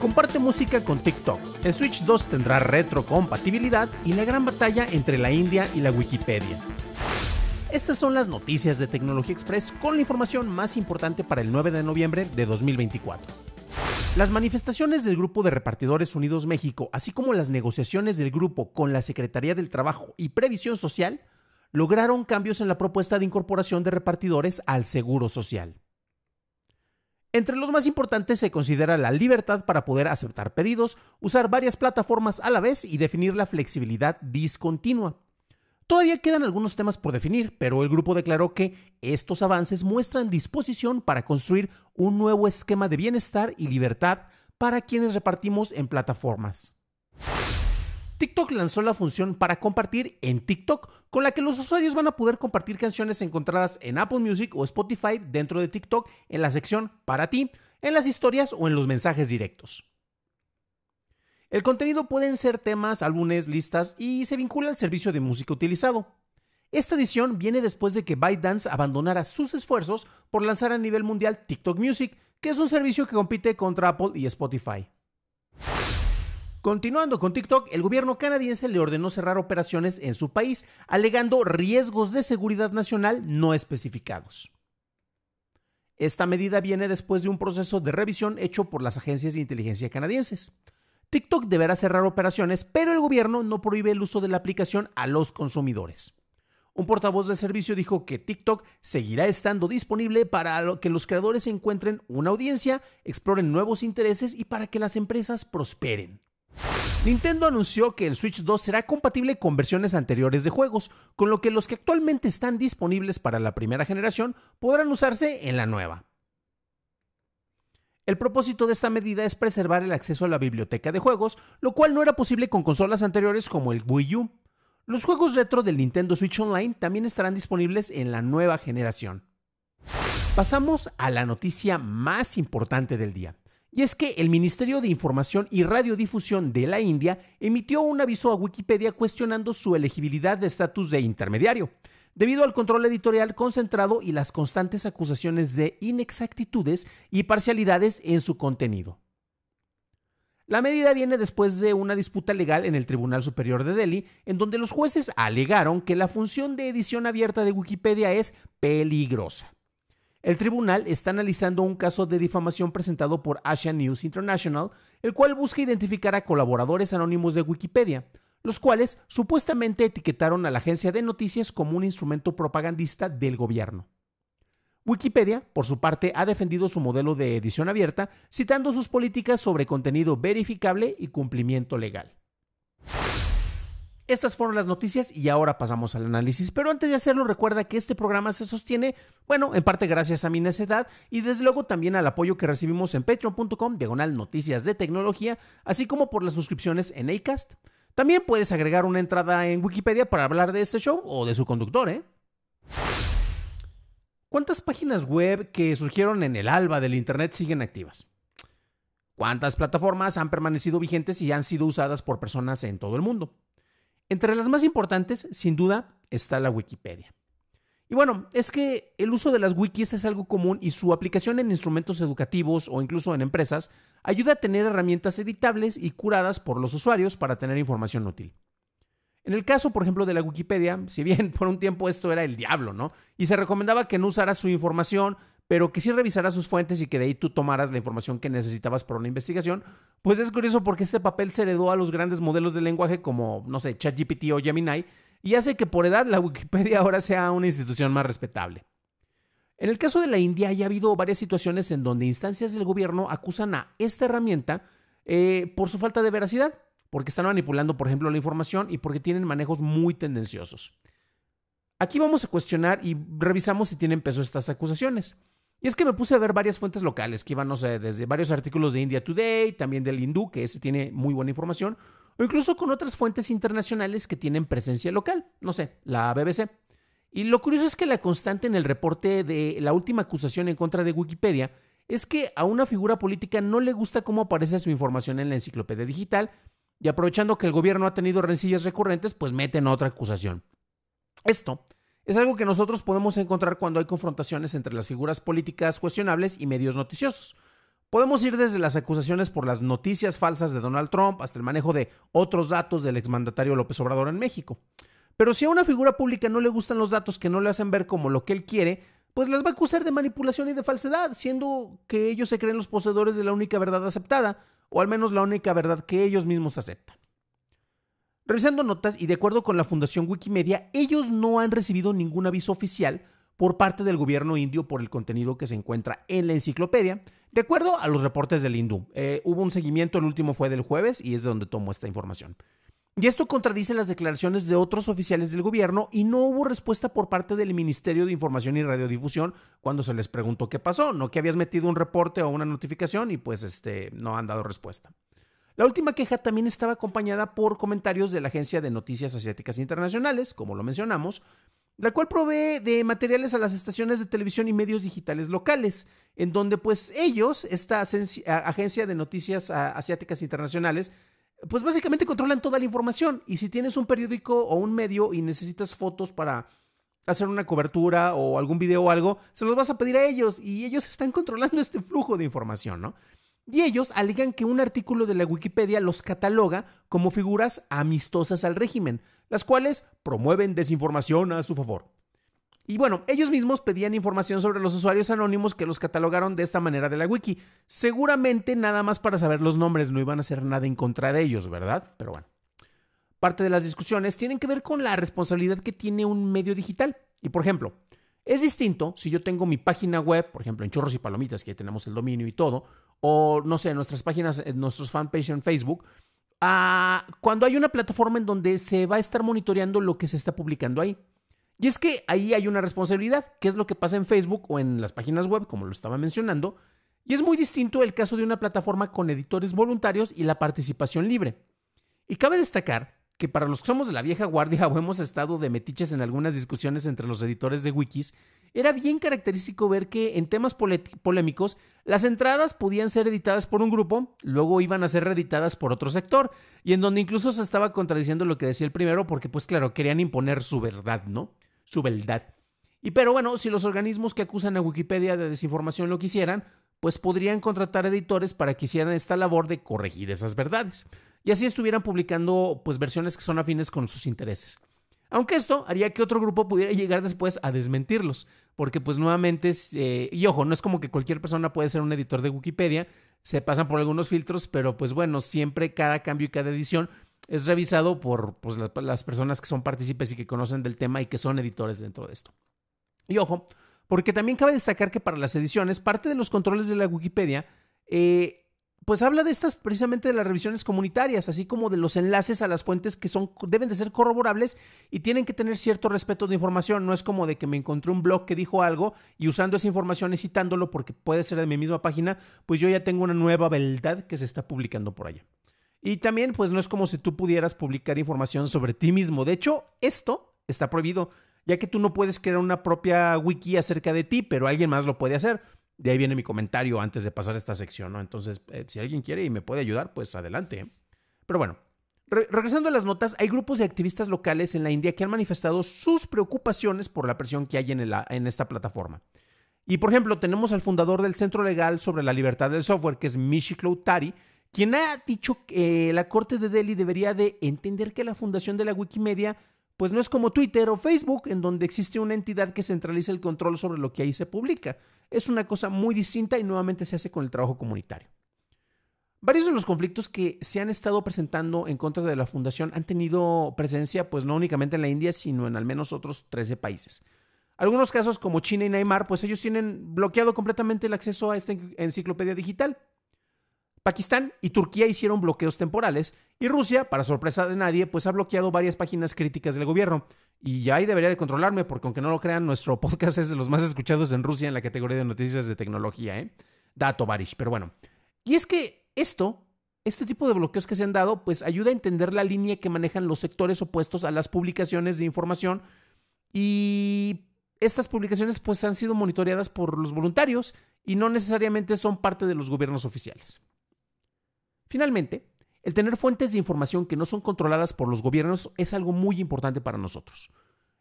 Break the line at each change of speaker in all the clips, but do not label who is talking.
comparte música con TikTok. El Switch 2 tendrá retrocompatibilidad y la gran batalla entre la India y la Wikipedia. Estas son las noticias de Tecnología Express con la información más importante para el 9 de noviembre de 2024. Las manifestaciones del Grupo de Repartidores Unidos México, así como las negociaciones del grupo con la Secretaría del Trabajo y Previsión Social, lograron cambios en la propuesta de incorporación de repartidores al Seguro Social. Entre los más importantes se considera la libertad para poder aceptar pedidos, usar varias plataformas a la vez y definir la flexibilidad discontinua. Todavía quedan algunos temas por definir, pero el grupo declaró que estos avances muestran disposición para construir un nuevo esquema de bienestar y libertad para quienes repartimos en plataformas. TikTok lanzó la función para compartir en TikTok, con la que los usuarios van a poder compartir canciones encontradas en Apple Music o Spotify dentro de TikTok en la sección para ti, en las historias o en los mensajes directos. El contenido pueden ser temas, álbumes, listas y se vincula al servicio de música utilizado. Esta edición viene después de que ByteDance abandonara sus esfuerzos por lanzar a nivel mundial TikTok Music, que es un servicio que compite contra Apple y Spotify. Continuando con TikTok, el gobierno canadiense le ordenó cerrar operaciones en su país, alegando riesgos de seguridad nacional no especificados. Esta medida viene después de un proceso de revisión hecho por las agencias de inteligencia canadienses. TikTok deberá cerrar operaciones, pero el gobierno no prohíbe el uso de la aplicación a los consumidores. Un portavoz del servicio dijo que TikTok seguirá estando disponible para que los creadores encuentren una audiencia, exploren nuevos intereses y para que las empresas prosperen. Nintendo anunció que el Switch 2 será compatible con versiones anteriores de juegos, con lo que los que actualmente están disponibles para la primera generación podrán usarse en la nueva. El propósito de esta medida es preservar el acceso a la biblioteca de juegos, lo cual no era posible con consolas anteriores como el Wii U. Los juegos retro del Nintendo Switch Online también estarán disponibles en la nueva generación. Pasamos a la noticia más importante del día. Y es que el Ministerio de Información y Radiodifusión de la India emitió un aviso a Wikipedia cuestionando su elegibilidad de estatus de intermediario, debido al control editorial concentrado y las constantes acusaciones de inexactitudes y parcialidades en su contenido. La medida viene después de una disputa legal en el Tribunal Superior de Delhi, en donde los jueces alegaron que la función de edición abierta de Wikipedia es peligrosa el tribunal está analizando un caso de difamación presentado por Asia News International, el cual busca identificar a colaboradores anónimos de Wikipedia, los cuales supuestamente etiquetaron a la agencia de noticias como un instrumento propagandista del gobierno. Wikipedia, por su parte, ha defendido su modelo de edición abierta, citando sus políticas sobre contenido verificable y cumplimiento legal. Estas fueron las noticias y ahora pasamos al análisis. Pero antes de hacerlo, recuerda que este programa se sostiene, bueno, en parte gracias a mi necedad y desde luego también al apoyo que recibimos en patreon.com, diagonal noticias de tecnología, así como por las suscripciones en ACAST. También puedes agregar una entrada en Wikipedia para hablar de este show o de su conductor, ¿eh? ¿Cuántas páginas web que surgieron en el alba del Internet siguen activas? ¿Cuántas plataformas han permanecido vigentes y han sido usadas por personas en todo el mundo? Entre las más importantes, sin duda, está la Wikipedia. Y bueno, es que el uso de las wikis es algo común y su aplicación en instrumentos educativos o incluso en empresas ayuda a tener herramientas editables y curadas por los usuarios para tener información útil. En el caso, por ejemplo, de la Wikipedia, si bien por un tiempo esto era el diablo, ¿no? Y se recomendaba que no usara su información pero que sí revisaras sus fuentes y que de ahí tú tomaras la información que necesitabas para una investigación, pues es curioso porque este papel se heredó a los grandes modelos de lenguaje como, no sé, ChatGPT o Gemini, y hace que por edad la Wikipedia ahora sea una institución más respetable. En el caso de la India ya ha habido varias situaciones en donde instancias del gobierno acusan a esta herramienta eh, por su falta de veracidad, porque están manipulando, por ejemplo, la información y porque tienen manejos muy tendenciosos. Aquí vamos a cuestionar y revisamos si tienen peso estas acusaciones. Y es que me puse a ver varias fuentes locales que iban, no sé, desde varios artículos de India Today, también del Hindú, que ese tiene muy buena información, o incluso con otras fuentes internacionales que tienen presencia local, no sé, la BBC. Y lo curioso es que la constante en el reporte de la última acusación en contra de Wikipedia es que a una figura política no le gusta cómo aparece su información en la enciclopedia digital y aprovechando que el gobierno ha tenido rencillas recurrentes, pues meten otra acusación. Esto es algo que nosotros podemos encontrar cuando hay confrontaciones entre las figuras políticas cuestionables y medios noticiosos. Podemos ir desde las acusaciones por las noticias falsas de Donald Trump hasta el manejo de otros datos del exmandatario López Obrador en México. Pero si a una figura pública no le gustan los datos que no le hacen ver como lo que él quiere, pues las va a acusar de manipulación y de falsedad, siendo que ellos se creen los poseedores de la única verdad aceptada, o al menos la única verdad que ellos mismos aceptan. Revisando notas y de acuerdo con la Fundación Wikimedia, ellos no han recibido ningún aviso oficial por parte del gobierno indio por el contenido que se encuentra en la enciclopedia, de acuerdo a los reportes del hindú. Eh, hubo un seguimiento, el último fue del jueves y es de donde tomo esta información. Y esto contradice las declaraciones de otros oficiales del gobierno y no hubo respuesta por parte del Ministerio de Información y Radiodifusión cuando se les preguntó qué pasó, no que habías metido un reporte o una notificación y pues este no han dado respuesta. La última queja también estaba acompañada por comentarios de la Agencia de Noticias Asiáticas Internacionales, como lo mencionamos, la cual provee de materiales a las estaciones de televisión y medios digitales locales, en donde pues ellos, esta Agencia de Noticias Asiáticas Internacionales, pues básicamente controlan toda la información. Y si tienes un periódico o un medio y necesitas fotos para hacer una cobertura o algún video o algo, se los vas a pedir a ellos y ellos están controlando este flujo de información, ¿no? y ellos alegan que un artículo de la Wikipedia los cataloga como figuras amistosas al régimen, las cuales promueven desinformación a su favor. Y bueno, ellos mismos pedían información sobre los usuarios anónimos que los catalogaron de esta manera de la wiki. Seguramente nada más para saber los nombres, no iban a hacer nada en contra de ellos, ¿verdad? Pero bueno. Parte de las discusiones tienen que ver con la responsabilidad que tiene un medio digital. Y por ejemplo, es distinto si yo tengo mi página web, por ejemplo, en Chorros y Palomitas, que tenemos el dominio y todo, o no sé, nuestras páginas, eh, nuestros fanpage en Facebook, cuando hay una plataforma en donde se va a estar monitoreando lo que se está publicando ahí. Y es que ahí hay una responsabilidad, que es lo que pasa en Facebook o en las páginas web, como lo estaba mencionando, y es muy distinto el caso de una plataforma con editores voluntarios y la participación libre. Y cabe destacar que para los que somos de la vieja guardia o hemos estado de metiches en algunas discusiones entre los editores de wikis, era bien característico ver que en temas polémicos las entradas podían ser editadas por un grupo, luego iban a ser reeditadas por otro sector, y en donde incluso se estaba contradiciendo lo que decía el primero porque pues claro, querían imponer su verdad, ¿no? Su verdad. Y pero bueno, si los organismos que acusan a Wikipedia de desinformación lo quisieran, pues podrían contratar editores para que hicieran esta labor de corregir esas verdades, y así estuvieran publicando pues versiones que son afines con sus intereses. Aunque esto haría que otro grupo pudiera llegar después a desmentirlos, porque pues nuevamente, eh, y ojo, no es como que cualquier persona puede ser un editor de Wikipedia, se pasan por algunos filtros, pero pues bueno, siempre cada cambio y cada edición es revisado por pues, las personas que son partícipes y que conocen del tema y que son editores dentro de esto. Y ojo, porque también cabe destacar que para las ediciones, parte de los controles de la Wikipedia eh, pues habla de estas precisamente de las revisiones comunitarias, así como de los enlaces a las fuentes que son deben de ser corroborables y tienen que tener cierto respeto de información, no es como de que me encontré un blog que dijo algo y usando esa información y citándolo porque puede ser de mi misma página, pues yo ya tengo una nueva verdad que se está publicando por allá. Y también pues no es como si tú pudieras publicar información sobre ti mismo, de hecho, esto está prohibido, ya que tú no puedes crear una propia wiki acerca de ti, pero alguien más lo puede hacer de ahí viene mi comentario antes de pasar esta sección, ¿no? Entonces, eh, si alguien quiere y me puede ayudar, pues adelante. Pero bueno, regresando a las notas, hay grupos de activistas locales en la India que han manifestado sus preocupaciones por la presión que hay en, en esta plataforma. Y por ejemplo, tenemos al fundador del Centro Legal sobre la Libertad del Software, que es Mishi Tari, quien ha dicho que eh, la Corte de Delhi debería de entender que la fundación de la Wikimedia pues no es como Twitter o Facebook, en donde existe una entidad que centraliza el control sobre lo que ahí se publica. Es una cosa muy distinta y nuevamente se hace con el trabajo comunitario. Varios de los conflictos que se han estado presentando en contra de la fundación han tenido presencia, pues no únicamente en la India, sino en al menos otros 13 países. Algunos casos como China y Neymar, pues ellos tienen bloqueado completamente el acceso a esta enciclopedia digital. Pakistán y Turquía hicieron bloqueos temporales y Rusia, para sorpresa de nadie, pues ha bloqueado varias páginas críticas del gobierno. Y ya ahí debería de controlarme, porque aunque no lo crean, nuestro podcast es de los más escuchados en Rusia en la categoría de noticias de tecnología, ¿eh? Dato Barish, pero bueno. Y es que esto, este tipo de bloqueos que se han dado, pues ayuda a entender la línea que manejan los sectores opuestos a las publicaciones de información. Y estas publicaciones pues han sido monitoreadas por los voluntarios y no necesariamente son parte de los gobiernos oficiales. Finalmente, el tener fuentes de información que no son controladas por los gobiernos es algo muy importante para nosotros.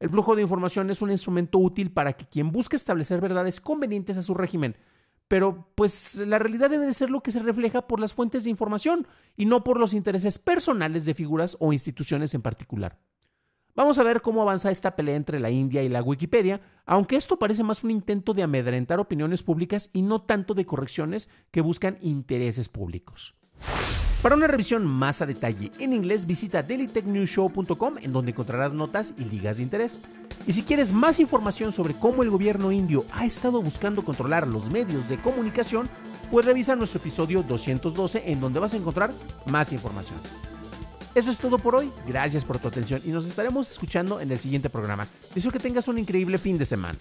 El flujo de información es un instrumento útil para que quien busque establecer verdades convenientes a su régimen, pero pues la realidad debe de ser lo que se refleja por las fuentes de información y no por los intereses personales de figuras o instituciones en particular. Vamos a ver cómo avanza esta pelea entre la India y la Wikipedia, aunque esto parece más un intento de amedrentar opiniones públicas y no tanto de correcciones que buscan intereses públicos. Para una revisión más a detalle en inglés, visita dailytechnewshow.com en donde encontrarás notas y ligas de interés. Y si quieres más información sobre cómo el gobierno indio ha estado buscando controlar los medios de comunicación, pues revisa nuestro episodio 212 en donde vas a encontrar más información. Eso es todo por hoy, gracias por tu atención y nos estaremos escuchando en el siguiente programa. Deseo que tengas un increíble fin de semana.